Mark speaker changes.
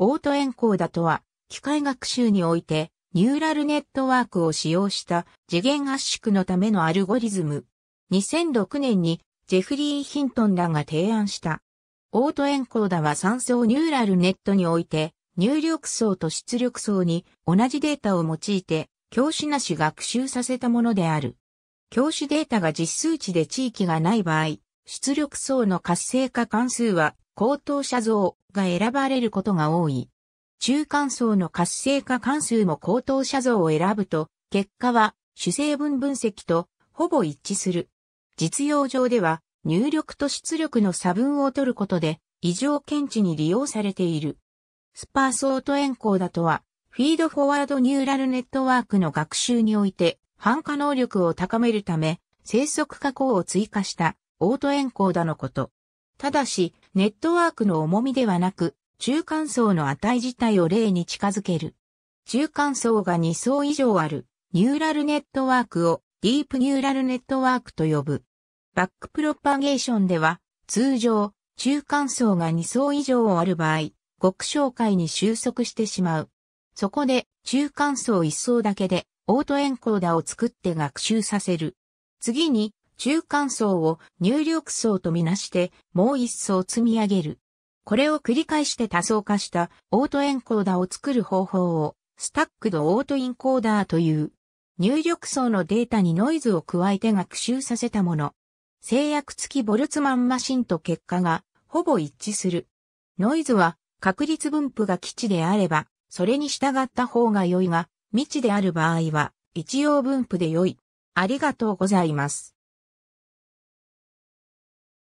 Speaker 1: オートエンコーダとは、機械学習において、ニューラルネットワークを使用した次元圧縮のためのアルゴリズム。2006年にジェフリー・ヒントンらが提案した。オートエンコーダは3層ニューラルネットにおいて、入力層と出力層に同じデータを用いて、教師なし学習させたものである。教師データが実数値で地域がない場合、出力層の活性化関数は、高等写像、が選ばれることが多い。中間層の活性化関数も高等写像を選ぶと、結果は主成分分析とほぼ一致する。実用上では入力と出力の差分を取ることで異常検知に利用されている。スパースオートエンコーダとは、フィードフォワードニューラルネットワークの学習において、反化能力を高めるため、生息加工を追加したオートエンコーダのこと。ただし、ネットワークの重みではなく、中間層の値自体を例に近づける。中間層が2層以上ある、ニューラルネットワークをディープニューラルネットワークと呼ぶ。バックプロパゲーションでは、通常、中間層が2層以上ある場合、極小解に収束してしまう。そこで、中間層1層だけで、オートエンコーダを作って学習させる。次に、中間層を入力層とみなしてもう一層積み上げる。これを繰り返して多層化したオートエンコーダーを作る方法をスタックドオートインコーダーという入力層のデータにノイズを加えて学習させたもの。制約付きボルツマンマシンと結果がほぼ一致する。ノイズは確率分布が基地であればそれに従った方が良いが未知である場合は一応分布で良い。ありがとうございます。